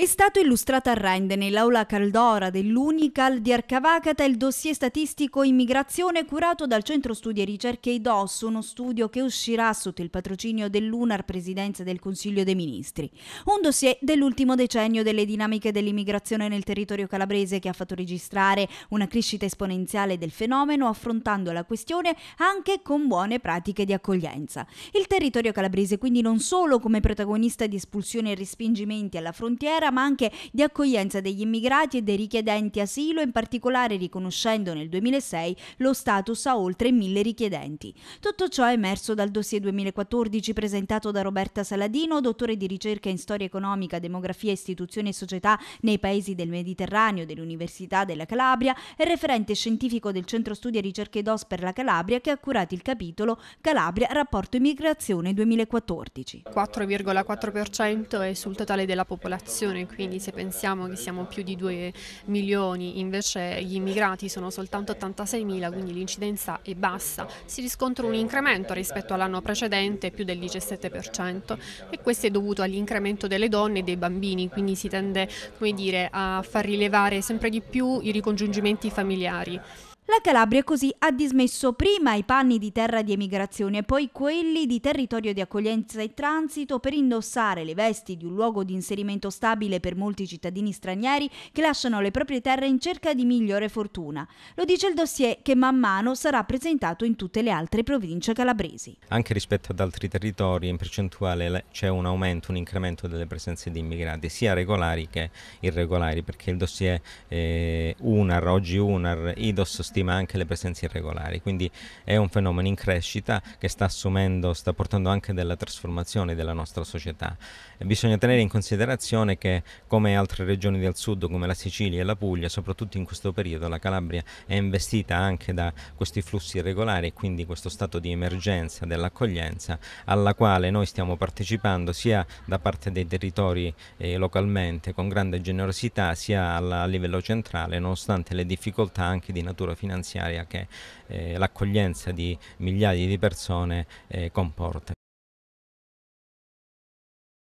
È stato illustrato a Rende nell'aula Caldora dell'Unical di Arcavacata il dossier statistico Immigrazione curato dal Centro Studi e Ricerche IDOS, uno studio che uscirà sotto il patrocinio dell'UNAR Presidenza del Consiglio dei Ministri. Un dossier dell'ultimo decennio delle dinamiche dell'immigrazione nel territorio calabrese che ha fatto registrare una crescita esponenziale del fenomeno affrontando la questione anche con buone pratiche di accoglienza. Il territorio calabrese quindi non solo come protagonista di espulsioni e respingimenti alla frontiera, frontiera ma anche di accoglienza degli immigrati e dei richiedenti asilo, in particolare riconoscendo nel 2006 lo status a oltre mille richiedenti. Tutto ciò è emerso dal dossier 2014 presentato da Roberta Saladino, dottore di ricerca in storia economica, demografia, istituzioni e società nei paesi del Mediterraneo dell'Università della Calabria e referente scientifico del Centro Studi e Ricerche DOS per la Calabria che ha curato il capitolo Calabria Rapporto Immigrazione 2014. 4,4% è sul totale della popolazione popolazione, quindi se pensiamo che siamo più di 2 milioni, invece gli immigrati sono soltanto 86 mila, quindi l'incidenza è bassa, si riscontra un incremento rispetto all'anno precedente più del 17% e questo è dovuto all'incremento delle donne e dei bambini, quindi si tende dire, a far rilevare sempre di più i ricongiungimenti familiari. La Calabria così ha dismesso prima i panni di terra di emigrazione e poi quelli di territorio di accoglienza e transito per indossare le vesti di un luogo di inserimento stabile per molti cittadini stranieri che lasciano le proprie terre in cerca di migliore fortuna. Lo dice il dossier che man mano sarà presentato in tutte le altre province calabresi. Anche rispetto ad altri territori in percentuale c'è un aumento, un incremento delle presenze di immigrati sia regolari che irregolari perché il dossier eh, UNAR, oggi UNAR, IDOS, morti ma anche le presenze irregolari, quindi è un fenomeno in crescita che sta assumendo, sta portando anche della trasformazione della nostra società. E bisogna tenere in considerazione che come altre regioni del sud come la Sicilia e la Puglia, soprattutto in questo periodo la Calabria è investita anche da questi flussi irregolari e quindi questo stato di emergenza dell'accoglienza alla quale noi stiamo partecipando sia da parte dei territori eh, localmente con grande generosità sia a livello centrale nonostante le difficoltà anche di natura finanziaria finanziaria che eh, l'accoglienza di migliaia di persone eh, comporta.